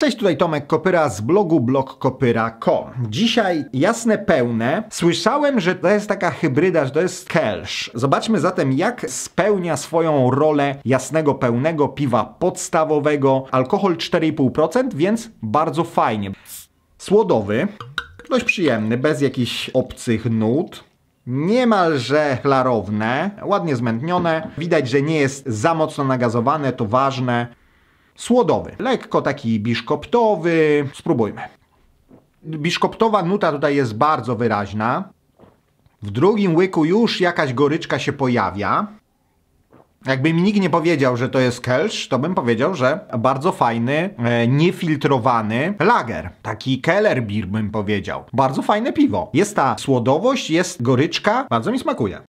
Cześć, tutaj Tomek Kopyra z blogu blogkopyra.com. Dzisiaj jasne pełne. Słyszałem, że to jest taka hybryda, że to jest kelsz. Zobaczmy zatem, jak spełnia swoją rolę jasnego pełnego piwa podstawowego. Alkohol 4,5%, więc bardzo fajnie. Słodowy, dość przyjemny, bez jakichś obcych nut niemalże klarowne, ładnie zmętnione. Widać, że nie jest za mocno nagazowane, to ważne słodowy. Lekko taki biszkoptowy. Spróbujmy. Biszkoptowa nuta tutaj jest bardzo wyraźna. W drugim łyku już jakaś goryczka się pojawia. Jakby mi nikt nie powiedział, że to jest kelsz, to bym powiedział, że bardzo fajny, e, niefiltrowany lager. Taki kellerbier bym powiedział. Bardzo fajne piwo. Jest ta słodowość, jest goryczka, bardzo mi smakuje.